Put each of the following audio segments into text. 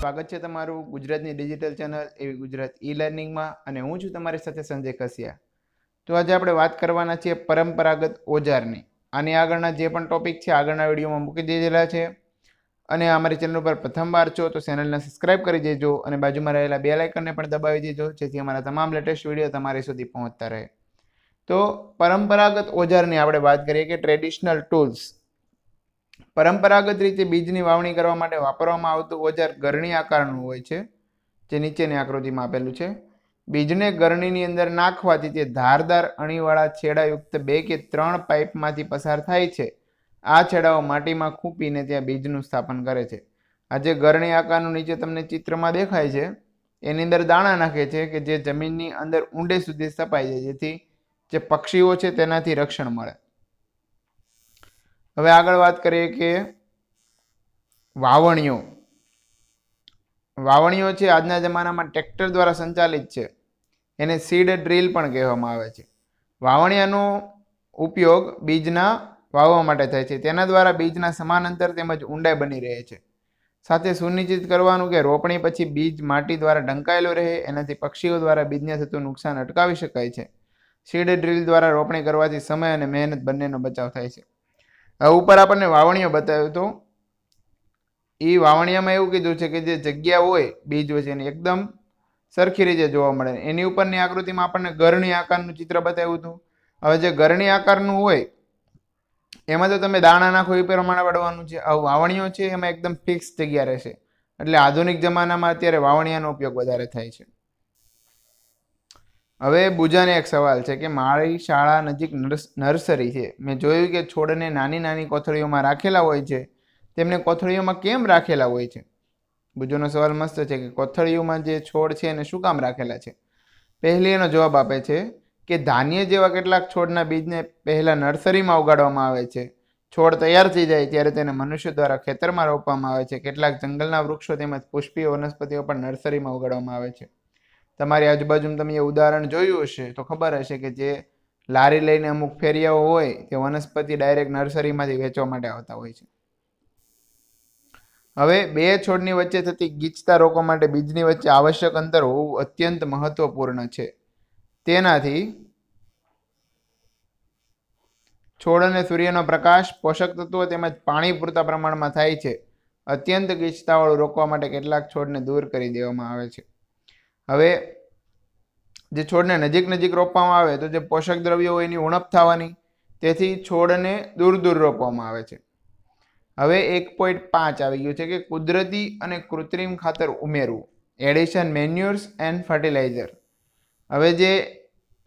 સ્વાગત છે તમારું ગુજરાતની ડિજિટલ ચેનલ એવી ગુજરાત ઈ લર્નિંગમાં અને હું છું તમારી સાથે સંજય કસિયા તો આજે આપણે વાત કરવાના છીએ પરંપરાગત ઓજારની આની આગળના જે પણ ટોપિક છે આગળના વિડીયોમાં મૂકી દીધેલા છે અને અમારી ચેનલ પર વાર છો તો ચેનલને સબસ્ક્રાઇબ કરી દેજો અને બાજુમાં રહેલા બે લાઇકનને પણ દબાવી દેજો જેથી અમારા તમામ લેટેસ્ટ વિડીયો તમારી સુધી પહોંચતા રહે તો પરંપરાગત ઓજારની આપણે વાત કરીએ કે ટ્રેડિશનલ ટૂલ્સ પરંપરાગત રીતે બીજની વાવણી કરવા માટે વાપરવામાં આવતું ઓજાર ગરણી આકારનું હોય છે જે નીચેની આકૃતિમાં આપેલું છે બીજને ગરણીની અંદર નાખવાથી તે ધારદાર અણીવાળા છેડાયુક્ત બે કે ત્રણ પાઇપમાંથી પસાર થાય છે આ છેડાઓ માટીમાં ખૂંપીને ત્યાં બીજનું સ્થાપન કરે છે આ જે ગરણી આકારનું નીચે તમને ચિત્રમાં દેખાય છે એની અંદર દાણા નાખે છે કે જે જમીનની અંદર ઊંડે સુધી સ્થપાય છે જેથી જે પક્ષીઓ છે તેનાથી રક્ષણ મળે હવે આગળ વાત કરીએ કે વાવણીઓ વાવણીઓ છે આજના જમાનામાં ટ્રેક્ટર દ્વારા સંચાલિત છે એને સીડ ડ્રીલ પણ કહેવામાં આવે છે વાવણીયાનો ઉપયોગ બીજના વાવવા માટે થાય છે તેના દ્વારા બીજના સમાન અંતર તેમજ ઊંડાઈ બની રહે છે સાથે સુનિશ્ચિત કરવાનું કે રોપણી પછી બીજ માટી દ્વારા ઢંકાયેલો રહે એનાથી પક્ષીઓ દ્વારા બીજને થતું નુકસાન અટકાવી શકાય છે સીડ ડ્રીલ દ્વારા રોપણી કરવાથી સમય અને મહેનત બંનેનો બચાવ થાય છે આ ઉપર આપણને વાવણીઓ બતાવ્યું તો એ વાવણીયામાં એવું કીધું છે કે જે જગ્યા હોય બીજ હોય છે એની એકદમ સરખી રીતે જોવા મળે એની ઉપરની આકૃતિમાં આપણને ગરણી આકારનું ચિત્ર બતાવ્યું હતું હવે જે ગરણી આકારનું હોય એમાં તો તમે દાણા નાખો એ પ્રમાણે વળવાનું છે આ વાવણીઓ છે એમાં એકદમ ફિક્સ જગ્યા રહેશે એટલે આધુનિક જમાનામાં અત્યારે વાવણીયાનો ઉપયોગ વધારે થાય છે હવે બુજાને એક સવાલ છે કે મારી શાળા નજીક નર્સરી છે મેં જોયું કે છોડને નાની નાની કોથળીઓમાં રાખેલા હોય છે તેમને કોથળીઓમાં કેમ રાખેલા હોય છે બુજોનો સવાલ મસ્ત છે કે કોથળીઓમાં જે છોડ છે એને શું કામ રાખેલા છે પહેલી એનો જવાબ આપે છે કે ધાન્ય જેવા કેટલાક છોડના બીજને પહેલાં નર્સરીમાં ઉગાડવામાં આવે છે છોડ તૈયાર થઈ જાય ત્યારે તેને મનુષ્ય દ્વારા ખેતરમાં રોપવામાં આવે છે કેટલાક જંગલના વૃક્ષો તેમજ પુષ્પીય વનસ્પતિઓ પણ નર્સરીમાં ઉગાડવામાં આવે છે તમારી આજુબાજુમાં તમે એ ઉદાહરણ જોયું હશે તો ખબર હશે કે જે લારી લઈને અમુક ફેરિયાઓ હોય તે વનસ્પતિ ડાયરેક્ટ નર્સરીમાંથી વેચવા માટે આવતા હોય છે હવે બે છોડની વચ્ચે થતી ગીચતા રોકવા માટે બીજની વચ્ચે આવશ્યક અંતર હોવું અત્યંત મહત્વપૂર્ણ છે તેનાથી છોડ અને સૂર્યનો પ્રકાશ પોષક તત્વો તેમજ પાણી પૂરતા પ્રમાણમાં થાય છે અત્યંત ગીચતાવાળું રોકવા માટે કેટલાક છોડને દૂર કરી દેવામાં આવે છે હવે જે છોડને નજીક નજીક રોપવામાં આવે તો જે પોષક દ્રવ્યો હોય એની ઉણપ થવાની તેથી છોડને દૂર દૂર રોપવામાં આવે છે હવે એક પોઈન્ટ પાંચ આવી ગયું છે કે કુદરતી અને કૃત્રિમ ખાતર ઉમેરવું એડિશન મેન્યુર્સ એન્ડ ફર્ટિલાઇઝર હવે જે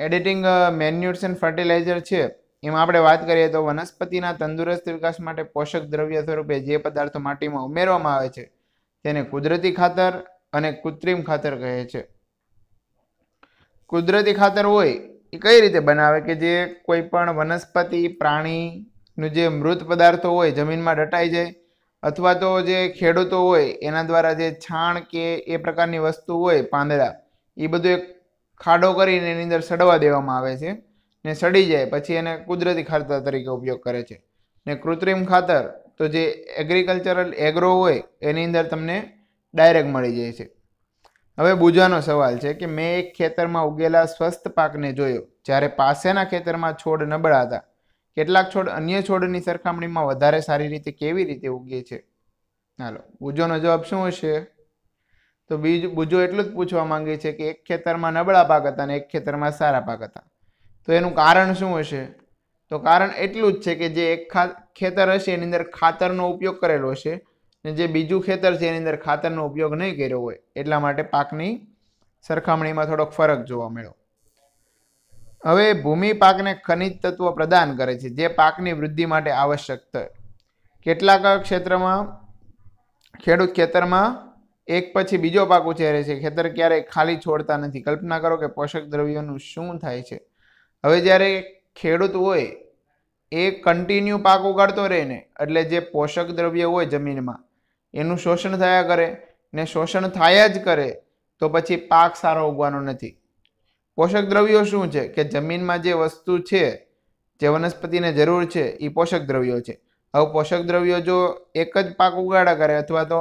એડિટિંગ મેન્યુર્સ એન્ડ ફર્ટિલાઇઝર છે એમાં આપણે વાત કરીએ તો વનસ્પતિના તંદુરસ્ત વિકાસ માટે પોષક દ્રવ્ય સ્વરૂપે જે પદાર્થો માટીમાં ઉમેરવામાં આવે છે તેને કુદરતી ખાતર અને કૃત્રિમ ખાતર કહે છે કુદરતી ખાતર હોય એ કઈ રીતે બનાવે કે જે કોઈ પણ વનસ્પતિ પ્રાણીનું જે મૃત પદાર્થો હોય જમીનમાં ડટાઈ જાય અથવા તો જે ખેડૂતો હોય એના દ્વારા જે છાણ કે એ પ્રકારની વસ્તુ હોય પાંદડા એ બધું એક ખાડો કરીને એની અંદર સડવા દેવામાં આવે છે ને સડી જાય પછી એને કુદરતી ખાતર તરીકે ઉપયોગ કરે છે ને કૃત્રિમ ખાતર તો જે એગ્રીકલ્ચરલ એગ્રો હોય એની અંદર તમને ડાયરેક્ટ મળી જાય છે હવે બુજવાનો સવાલ છે કે મેં એક ખેતરમાં ઉગેલા સ્વસ્થ પાકને જોયો જ્યારે પાસેના ખેતરમાં છોડ નબળા હતા કેટલાક છોડ અન્ય છોડની સરખામણીમાં વધારે સારી રીતે કેવી રીતે ઉગે છે ચાલો બુજોનો જવાબ શું હશે તો બીજ બુજો એટલું જ પૂછવા માંગે છે કે એક ખેતરમાં નબળા પાક હતા અને એક ખેતરમાં સારા પાક હતા તો એનું કારણ શું હશે તો કારણ એટલું જ છે કે જે એક ખા ખેતર હશે એની અંદર ખાતરનો ઉપયોગ કરેલો હશે ને જે બીજું ખેતર છે એની અંદર ખાતરનો ઉપયોગ નહીં કર્યો હોય એટલા માટે પાકની સરખામણીમાં થોડોક ફરક જોવા મળ્યો હવે ભૂમિ પાકને ખનિજ તત્વો પ્રદાન કરે છે જે પાકની વૃદ્ધિ માટે આવશ્યક થાય કેટલાક ક્ષેત્રમાં ખેડૂત ખેતરમાં એક પછી બીજો પાક ઉછેરે છે ખેતર ક્યારેય ખાલી છોડતા નથી કલ્પના કરો કે પોષક દ્રવ્યોનું શું થાય છે હવે જ્યારે ખેડૂત હોય એ કન્ટિન્યુ પાક ઉગાડતો રહે ને એટલે જે પોષક દ્રવ્ય હોય જમીનમાં એનું શોષણ થયા કરે ને શોષણ થાય જ કરે તો પછી પાક સારો ઉગવાનો નથી પોષક દ્રવ્યો શું છે કે જમીનમાં જે વસ્તુ છે જે વનસ્પતિને જરૂર છે એ પોષક દ્રવ્યો છે હવે પોષક દ્રવ્યો જો એક જ પાક ઉગાડા કરે અથવા તો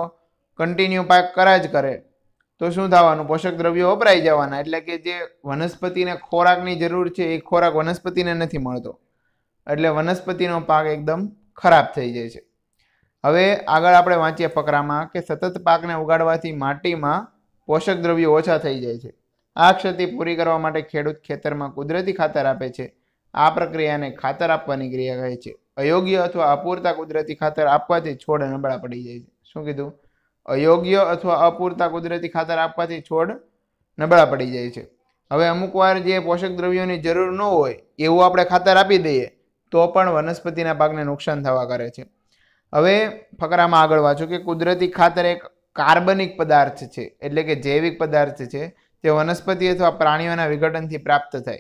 કન્ટિન્યુ પાક કરા જ કરે તો શું થવાનું પોષક દ્રવ્યો વપરાઈ જવાના એટલે કે જે વનસ્પતિને ખોરાકની જરૂર છે એ ખોરાક વનસ્પતિને નથી મળતો એટલે વનસ્પતિનો પાક એકદમ ખરાબ થઈ જાય છે હવે આગળ આપણે વાંચીએ ફકરામાં કે સતત પાકને ઉગાડવાથી માટીમાં પોષક દ્રવ્યો ઓછા થઈ જાય છે આ ક્ષતિ પૂરી કરવા માટે ખેડૂત ખેતરમાં કુદરતી ખાતર આપે છે આ પ્રક્રિયાને ખાતર આપવાની ક્રિયા કહે છે અયોગ્ય અથવા અપૂરતા કુદરતી ખાતર આપવાથી છોડ નબળા પડી જાય છે શું કીધું અયોગ્ય અથવા અપૂરતા કુદરતી ખાતર આપવાથી છોડ નબળા પડી જાય છે હવે અમુક વાર જે પોષક દ્રવ્યોની જરૂર ન હોય એવું આપણે ખાતર આપી દઈએ તો પણ વનસ્પતિના પાકને નુકસાન થવા કરે છે હવે ફકરામાં આગળ વાંચો કે કુદરતી ખાતર એક કાર્બનિક પદાર્થ છે એટલે કે જૈવિક પદાર્થ છે તે વનસ્પતિ અથવા પ્રાણીઓના વિઘટનથી પ્રાપ્ત થાય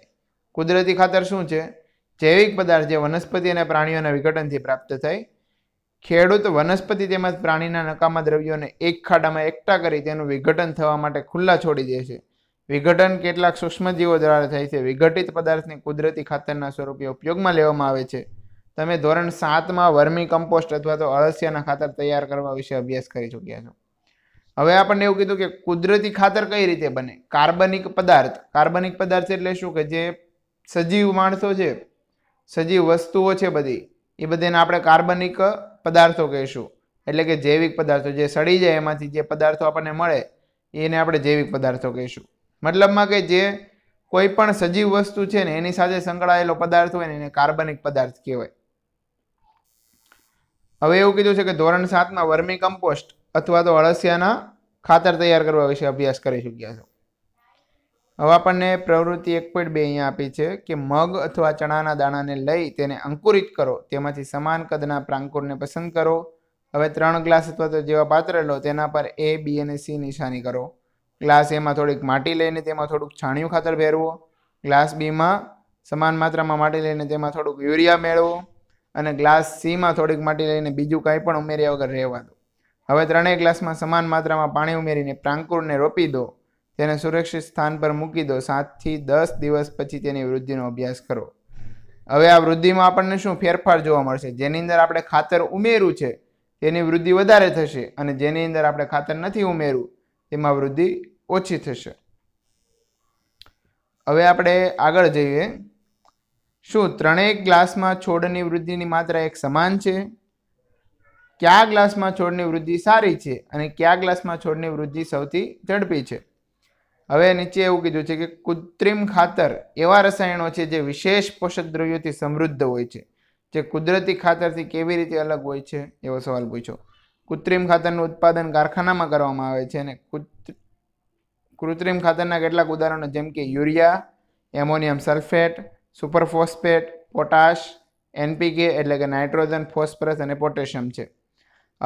કુદરતી ખાતર શું છે જૈવિક પદાર્થ જે વનસ્પતિ અને પ્રાણીઓના વિઘટનથી પ્રાપ્ત થાય ખેડૂત વનસ્પતિ તેમજ પ્રાણીના નકામા દ્રવ્યોને એક ખાડામાં એકઠા કરી તેનું વિઘટન થવા માટે ખુલ્લા છોડી દે છે વિઘટન કેટલાક સૂક્ષ્મજીવો દ્વારા થાય છે વિઘટિત પદાર્થને કુદરતી ખાતરના સ્વરૂપે ઉપયોગમાં લેવામાં આવે છે તમે ધોરણ સાતમાં વર્મી કમ્પોસ્ટ અથવા તો અળસિયાના ખાતર તૈયાર કરવા વિશે અભ્યાસ કરી ચૂક્યા છો હવે આપણને એવું કીધું કે કુદરતી ખાતર કઈ રીતે બને કાર્બનિક પદાર્થ કાર્બનિક પદાર્થ એટલે શું કે જે સજીવ માણસો છે સજીવ વસ્તુઓ છે બધી એ બધાને આપણે કાર્બનિક પદાર્થો કહીશું એટલે કે જૈવિક પદાર્થો જે સડી જાય એમાંથી જે પદાર્થો આપણને મળે એને આપણે જૈવિક પદાર્થો કહીશું મતલબમાં કે જે કોઈ પણ સજીવ વસ્તુ છે ને એની સાથે સંકળાયેલો પદાર્થ હોય ને એને કાર્બનિક પદાર્થ કહેવાય હવે એવું કીધું છે કે ધોરણ સાતમાં વર્મી કમ્પોસ્ટ અથવા તો અળસિયાના ખાતર તૈયાર કરવા વિશે અભ્યાસ કરી ચૂક્યા છો હવે આપણને પ્રવૃત્તિ એક પોઈન્ટ બે અહીંયા આપી છે કે મગ અથવા ચણાના દાણાને લઈ તેને અંકુરિત કરો તેમાંથી સમાન કદના પ્રાંકુરને પસંદ કરો હવે ત્રણ ગ્લાસ અથવા તો જેવા પાત્ર લો તેના પર એ બી અને સી નિશાની કરો ગ્લાસ એમાં થોડીક માટી લઈને તેમાં થોડુંક છાણિયું ખાતર ભેરવો ગ્લાસ બીમાં સમાન માત્રામાં માટી લઈને તેમાં થોડુંક યુરિયા મેળવો અને ગ્લાસ સીમાં થોડીક માટી લઈને બીજું કાંઈ પણ ઉમેર્યા વગર રહેવા દો હવે ત્રણેય ગ્લાસમાં સમાન માત્રામાં પાણી ઉમેરીને પ્રાંકુરને રોપી દો તેને સુરક્ષિત સ્થાન પર મૂકી દો સાતથી દસ દિવસ પછી તેની વૃદ્ધિનો અભ્યાસ કરો હવે આ વૃદ્ધિમાં આપણને શું ફેરફાર જોવા મળશે જેની અંદર આપણે ખાતર ઉમેર્યું છે તેની વૃદ્ધિ વધારે થશે અને જેની અંદર આપણે ખાતર નથી ઉમેરવું તેમાં વૃદ્ધિ ઓછી થશે હવે આપણે આગળ જઈએ શું ત્રણેય ગ્લાસમાં છોડની વૃદ્ધિની માત્રા એક સમાન છે કયા ગ્લાસમાં છોડની વૃદ્ધિ સારી છે અને કયા ગ્લાસમાં છોડની વૃદ્ધિ સૌથી ઝડપી છે હવે નીચે એવું કીધું છે કે કૃત્રિમ ખાતર એવા રસાયણો છે જે વિશેષ પોષક દ્રવ્યોથી સમૃદ્ધ હોય છે જે કુદરતી ખાતરથી કેવી રીતે અલગ હોય છે એવો સવાલ પૂછો કૃત્રિમ ખાતરનું ઉત્પાદન કારખાનામાં કરવામાં આવે છે અને કૃત્રિમ ખાતરના કેટલાક ઉદાહરણો જેમ કે urea ammonium sulphate super phosphate potash NPK એટલે કે નાઇટ્રોજન ફોસ્ફરસ અને પોટેશિયમ છે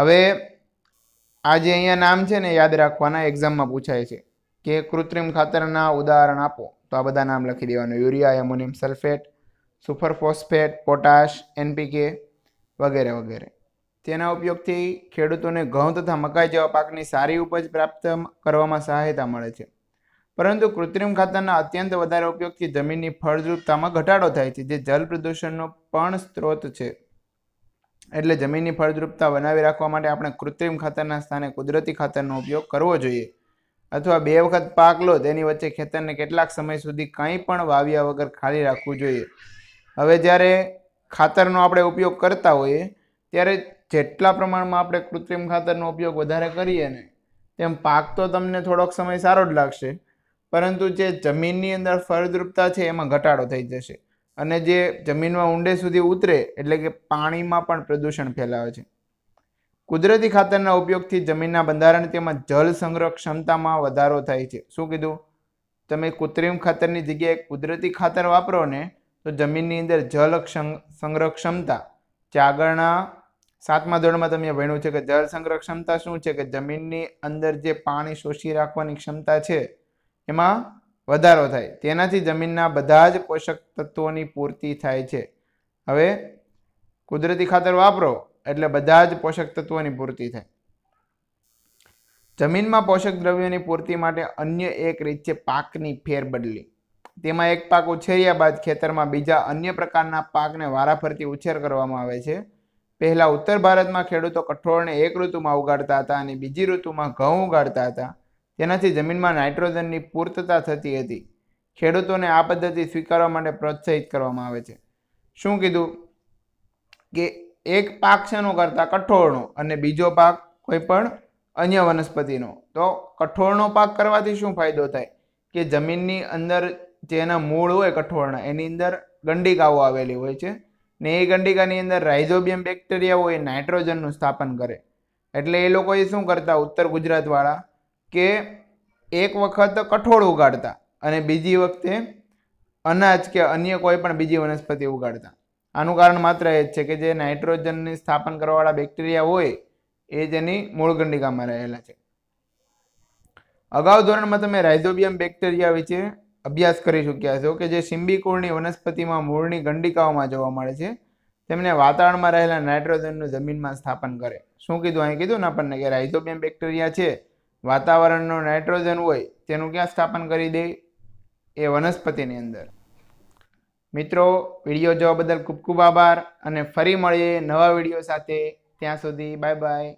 હવે આ જે અહીંયા નામ છે ને યાદ રાખવાના એક્ઝામમાં પૂછાય છે કે કૃત્રિમ ખાતરના ઉદાહરણ આપો તો આ બધા નામ લખી દેવાનું urea ammonium sulphate phosphate potash NPK વગેરે વગેરે તેના ઉપયોગથી ખેડૂતોને ઘઉં તથા મકાઈ જેવા પાકની સારી ઉપજ પ્રાપ્ત કરવામાં સહાયતા મળે છે પરંતુ કૃત્રિમ ખાતરના અત્યંત વધારે ઉપયોગથી જમીનની ફળદ્રુપતામાં ઘટાડો થાય છે જે જળ પ્રદૂષણનો પણ સ્ત્રોત છે એટલે જમીનની ફળદ્રુપતા બનાવી રાખવા માટે આપણે કૃત્રિમ ખાતરના સ્થાને કુદરતી ખાતરનો ઉપયોગ કરવો જોઈએ અથવા બે વખત પાક લો તેની વચ્ચે ખેતરને કેટલાક સમય સુધી કંઈ પણ વાવ્યા વગર ખાલી રાખવું જોઈએ હવે જ્યારે ખાતરનો આપણે ઉપયોગ કરતા હોઈએ ત્યારે જેટલા પ્રમાણમાં આપણે કૃત્રિમ ખાતરનો ઉપયોગ વધારે કરીએ ને તેમ પાક તો તમને થોડોક સમય સારો જ લાગશે પરંતુ જે જમીનની અંદર ફળદ્રુપતા છે એમાં ઘટાડો થઈ જશે અને જે જમીનમાં ઊંડે સુધી ઉતરે એટલે કે પાણીમાં પણ પ્રદૂષણ ફેલાવે છે કુદરતી ખાતરના ઉપયોગથી જમીનના બંધારણ તેમાં જળ સંગ્રહ ક્ષમતામાં વધારો થાય છે શું કીધું તમે કૃત્રિમ ખાતરની જગ્યાએ કુદરતી ખાતર વાપરો ને તો જમીનની અંદર જળ સંગ્રહ ક્ષમતા જે આગળના સાતમા ધોરણમાં તમે ભણ્યું છે કે જળ સંગ્રહ ક્ષમતા શું છે કે જમીનની અંદર જે પાણી શોષી રાખવાની ક્ષમતા છે એમાં વધારો થાય તેનાથી જમીનના બધા જ પોષક તત્વોની પૂર્તિ થાય છે હવે કુદરતી ખાતર વાપરો એટલે બધા જ પોષક તત્વોની પૂર્તિ થાય જમીનમાં પોષક દ્રવ્યોની પૂર્તિ માટે અન્ય એક રીત છે પાકની ફેરબદલી તેમાં એક પાક ઉછેર્યા બાદ ખેતરમાં બીજા અન્ય પ્રકારના પાકને વારાફરતી ઉછેર કરવામાં આવે છે પહેલાં ઉત્તર ભારતમાં ખેડૂતો કઠોળને એક ઋતુમાં ઉગાડતા હતા અને બીજી ઋતુમાં ઘઉં ઉગાડતા હતા તેનાથી જમીનમાં નાઇટ્રોજનની પૂર્તતા થતી હતી ખેડૂતોને આ પદ્ધતિ સ્વીકારવા માટે પ્રોત્સાહિત કરવામાં આવે છે શું કીધું કે એક પાક શેનો કરતાં કઠોળનો અને બીજો પાક કોઈ પણ અન્ય વનસ્પતિનો તો કઠોળનો પાક કરવાથી શું ફાયદો થાય કે જમીનની અંદર જે એના મૂળ હોય કઠોળના એની અંદર ગંડિકાઓ આવેલી હોય છે ને એ ગંડિકાની અંદર રાઇઝોબિયમ બેક્ટેરિયાઓ એ નાઇટ્રોજનનું સ્થાપન કરે એટલે એ લોકોએ શું કરતા ઉત્તર ગુજરાતવાળા કે એક વખત કઠોળ ઉગાડતા અને બીજી વખતે અનાજ કે અન્ય કોઈ પણ બીજી વનસ્પતિ ઉગાડતા આનું કારણ માત્ર એ જ છે કે જે નાઇટ્રોજનની સ્થાપન કરવાવાળા બેક્ટેરિયા હોય એ જેની મૂળગંડિકામાં રહેલા છે અગાઉ ધોરણમાં તમે રાઇઝોબિયમ બેક્ટેરિયા વિશે અભ્યાસ કરી ચૂક્યા છો કે જે સિમ્બીકુળની વનસ્પતિમાં મૂળની ગંડિકાઓમાં જોવા મળે છે તેમને વાતાવરણમાં રહેલા નાઇટ્રોજનનું જમીનમાં સ્થાપન કરે શું કીધું અહીં કીધું ને આપણને કે રાઇઝોબિયમ બેક્ટેરિયા છે વાતાવરણનો નાઇટ્રોજન હોય તેનું ક્યાં સ્થાપન કરી દે એ વનસ્પતિની અંદર મિત્રો વિડીયો જોવા બદલ ખૂબ ખૂબ આભાર અને ફરી મળીએ નવા વિડીયો સાથે ત્યાં સુધી બાય બાય